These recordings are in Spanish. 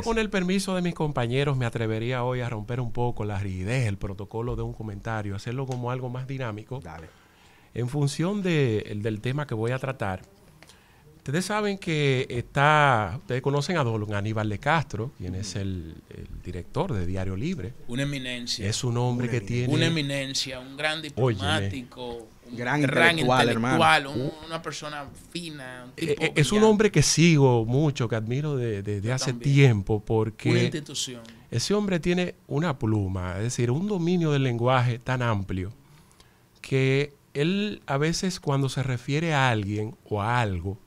yo con el permiso de mis compañeros me atrevería hoy a romper un poco la rigidez, el protocolo de un comentario, hacerlo como algo más dinámico. Dale. En función del tema que voy a tratar, ustedes saben que está, ustedes conocen a don Aníbal de Castro, quien es el, director de Diario Libre. Una eminencia. Es un hombre que tiene... Una eminencia, un gran diplomático gran, intelectual, una persona fina. Eh, eh, es un hombre que sigo mucho, que admiro desde hace tiempo, porque ese hombre tiene una pluma, es decir, un dominio del lenguaje tan amplio que él a veces cuando se refiere a alguien o a algo,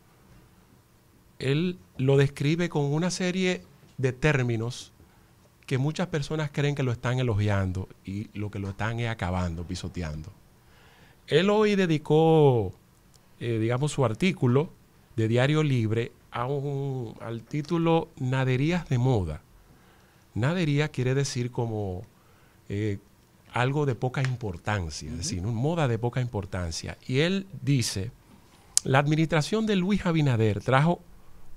él lo describe con una serie de términos que muchas personas creen que lo están elogiando y lo que lo están es acabando, pisoteando. Él hoy dedicó, eh, digamos, su artículo de Diario Libre a al título Naderías de Moda. Nadería quiere decir como eh, algo de poca importancia, es decir, una moda de poca importancia. Y él dice, la administración de Luis Abinader trajo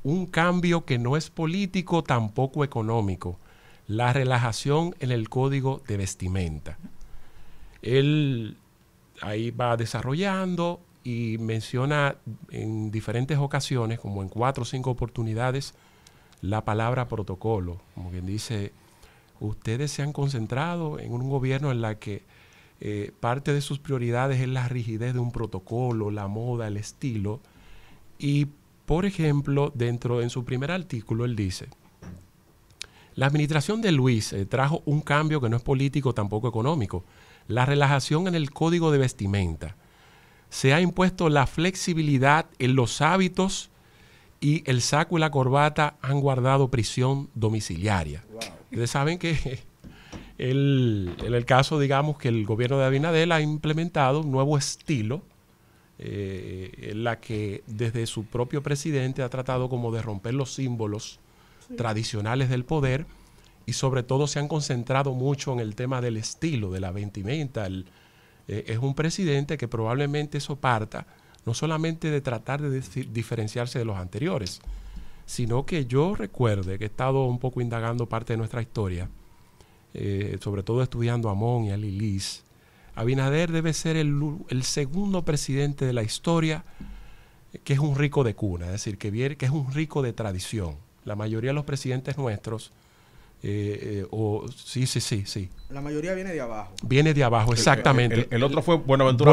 un cambio que no es político tampoco económico, la relajación en el código de vestimenta. Él ahí va desarrollando y menciona en diferentes ocasiones, como en cuatro o cinco oportunidades, la palabra protocolo. Como quien dice, ustedes se han concentrado en un gobierno en la que eh, parte de sus prioridades es la rigidez de un protocolo, la moda, el estilo. Y, por ejemplo, dentro de su primer artículo, él dice, la administración de Luis eh, trajo un cambio que no es político, tampoco económico la relajación en el código de vestimenta. Se ha impuesto la flexibilidad en los hábitos y el saco y la corbata han guardado prisión domiciliaria. Ustedes saben que en el caso, digamos, que el gobierno de Abinadel ha implementado un nuevo estilo eh, en la que desde su propio presidente ha tratado como de romper los símbolos tradicionales del poder y sobre todo se han concentrado mucho en el tema del estilo, de la ventimenta, eh, es un presidente que probablemente eso parta no solamente de tratar de diferenciarse de los anteriores, sino que yo recuerde que he estado un poco indagando parte de nuestra historia, eh, sobre todo estudiando a Amón y a Lilis. Abinader debe ser el, segundo presidente de la historia eh, que es un rico de cuna, es decir, que, que es un rico de tradición. La mayoría de los presidentes nuestros eh, eh, o sí, sí, sí, sí. La mayoría viene de abajo. Viene de abajo, exactamente. El, otro fue Buenaventura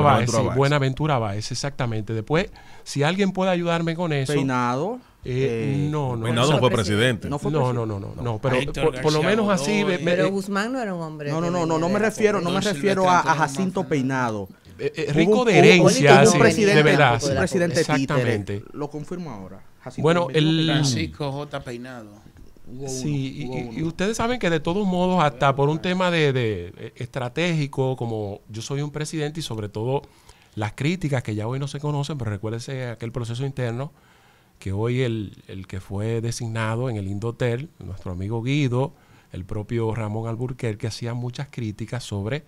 Baez. Buenaventura Baez, sí, exactamente. Después, si alguien puede ayudarme con eso. Peinado. Eh, eh no, no. Peinado no fue presidente. No, fue presidente. No, no, no, no, Pero por, lo menos así. pero Guzmán no era un hombre. No, no, no, no, no me refiero, no me refiero a, Jacinto Peinado. rico de herencia, sí, de verdad. presidente Exactamente. Lo confirmo ahora. bueno, el. Francisco J. Peinado sí, y, ustedes saben que de todos modos, hasta por un tema de, eh, estratégico, como yo soy un presidente y sobre todo las críticas que ya hoy no se conocen, pero recuérdense aquel proceso interno que hoy el, que fue designado en el Indotel, nuestro amigo Guido, el propio Ramón Alburquerque, hacía muchas críticas sobre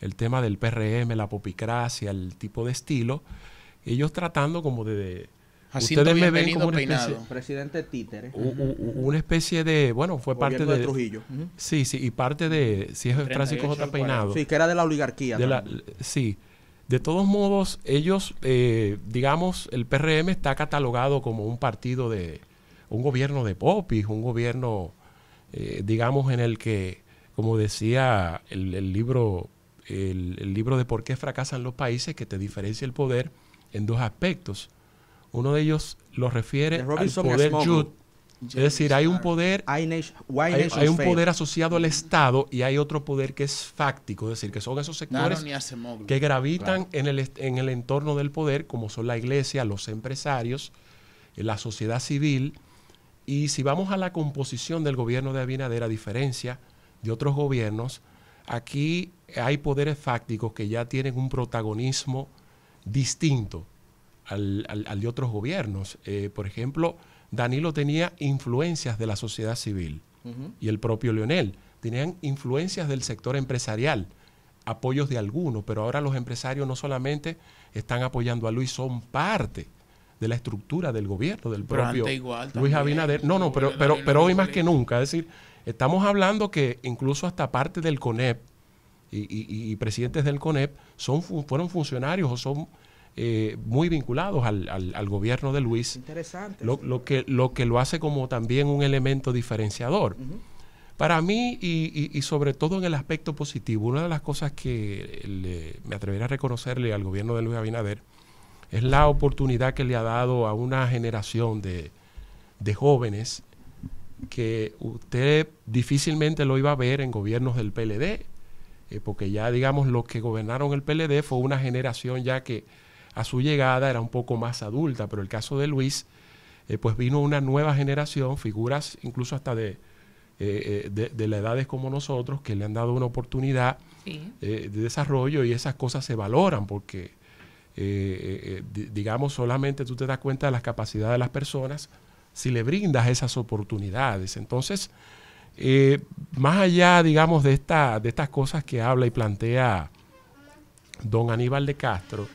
el tema del PRM, la popicracia, el tipo de estilo, ellos tratando como de, Así Ustedes me ven como presidente títere. Una especie de, bueno, fue parte de, de Trujillo. Sí, sí, y parte de si es Francisco J. Peinado. Sí, que era de la oligarquía. sí. De todos modos, ellos, eh, digamos, el PRM está catalogado como un partido de, un gobierno de popis, un gobierno, eh, digamos, en el que, como decía el, libro, el libro de por qué fracasan los países, que te diferencia el poder en dos aspectos uno de ellos lo refiere al poder Es decir, hay un uh, poder, hay, un poder asociado al Estado y hay otro poder que es fáctico, es decir, que son esos sectores que gravitan en, el, en el entorno del poder, como son la iglesia, los empresarios, eh, la sociedad civil. Y si vamos a la composición del gobierno de Abinader, a diferencia de otros gobiernos, aquí hay poderes fácticos que ya tienen un protagonismo distinto al, de otros gobiernos. Eh, por ejemplo, Danilo tenía influencias de la sociedad civil y el propio Leonel tenían influencias del sector empresarial, apoyos de algunos, pero ahora los empresarios no solamente están apoyando a Luis, son parte de la estructura del gobierno del propio Luis Abinader. No, no, pero, pero, hoy más que nunca, es decir, estamos hablando que incluso hasta parte del CONEP y, y presidentes del CONEP son, fueron funcionarios o son eh, muy vinculados al, gobierno de Luis. Lo, que, lo que lo hace como también un elemento diferenciador. Para mí, y, sobre todo en el aspecto positivo, una de las cosas que me atrevería a reconocerle al gobierno de Luis Abinader es la oportunidad que le ha dado a una generación de, jóvenes que usted difícilmente lo iba a ver en gobiernos del PLD, eh, porque ya digamos los que gobernaron el PLD fue una generación ya que a su llegada era un poco más adulta, pero el caso de Luis, eh, pues vino una nueva generación, figuras incluso hasta de, eh, eh, de, edades como nosotros, que le han dado una oportunidad de desarrollo y esas cosas se valoran porque, digamos, solamente tú te das cuenta de las capacidades de las personas si le brindas esas oportunidades. Entonces, más allá, digamos, de, esta, de estas cosas que habla y plantea don Aníbal de Castro,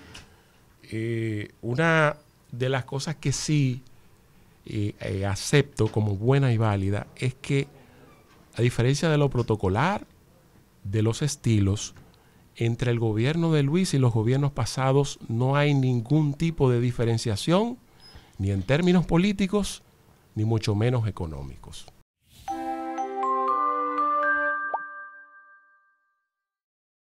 eh, una de las cosas que sí eh, eh, acepto como buena y válida es que, a diferencia de lo protocolar, de los estilos, entre el gobierno de Luis y los gobiernos pasados no hay ningún tipo de diferenciación, ni en términos políticos, ni mucho menos económicos.